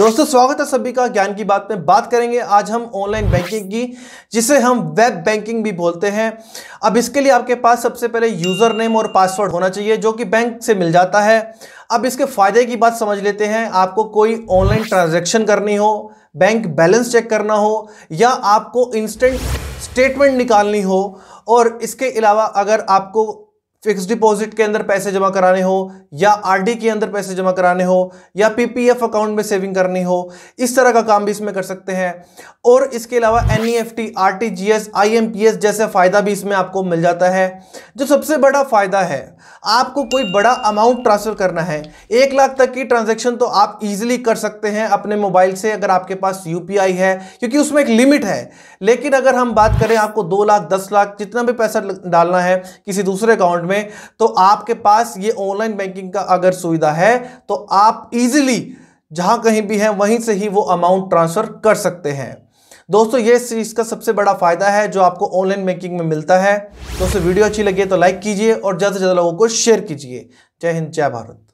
दोस्तों स्वागत है सभी का ज्ञान की बात में बात करेंगे आज हम ऑनलाइन बैंकिंग की जिसे हम वेब बैंकिंग भी बोलते हैं अब इसके लिए आपके पास सबसे पहले यूज़र नेम और पासवर्ड होना चाहिए जो कि बैंक से मिल जाता है अब इसके फ़ायदे की बात समझ लेते हैं आपको कोई ऑनलाइन ट्रांजेक्शन करनी हो बैंक बैलेंस चेक करना हो या आपको इंस्टेंट स्टेटमेंट निकालनी हो और इसके अलावा अगर आपको फिक्स डिपॉजिट के अंदर पैसे जमा कराने हो या आरडी के अंदर पैसे जमा कराने हो या पीपीएफ अकाउंट में सेविंग करनी हो इस तरह का काम भी इसमें कर सकते हैं और इसके अलावा N E F T R T G S I M P S जैसे फ़ायदा भी इसमें आपको मिल जाता है जो सबसे बड़ा फ़ायदा है आपको कोई बड़ा अमाउंट ट्रांसफ़र करना है एक लाख तक की ट्रांजेक्शन तो आप इजिली कर सकते हैं अपने मोबाइल से अगर आपके पास यू पी आई है क्योंकि उसमें एक लिमिट है लेकिन अगर हम बात करें आपको दो लाख दस लाख जितना भी पैसा डालना है किसी दूसरे अकाउंट में तो आपके पास ये ऑनलाइन बैंकिंग का अगर सुविधा है तो आप इजीली जहां कहीं भी हैं वहीं से ही वो अमाउंट ट्रांसफ़र कर सकते हैं दोस्तों ये इसका सबसे बड़ा फ़ायदा है जो आपको ऑनलाइन बैंकिंग में मिलता है दोस्तों वीडियो अच्छी लगी तो लाइक कीजिए और ज़्यादा से ज़्यादा लोगों को शेयर कीजिए जय हिंद जय भारत